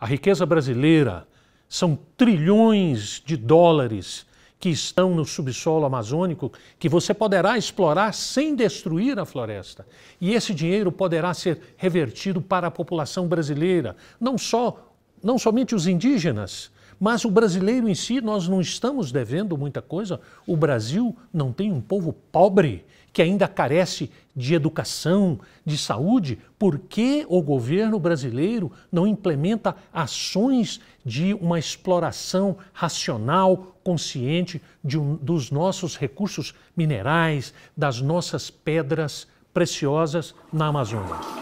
A riqueza brasileira são trilhões de dólares que estão no subsolo amazônico que você poderá explorar sem destruir a floresta. E esse dinheiro poderá ser revertido para a população brasileira, não só não somente os indígenas, mas o brasileiro em si, nós não estamos devendo muita coisa. O Brasil não tem um povo pobre que ainda carece de educação, de saúde, por que o governo brasileiro não implementa ações de uma exploração racional, consciente de um, dos nossos recursos minerais, das nossas pedras preciosas na Amazônia?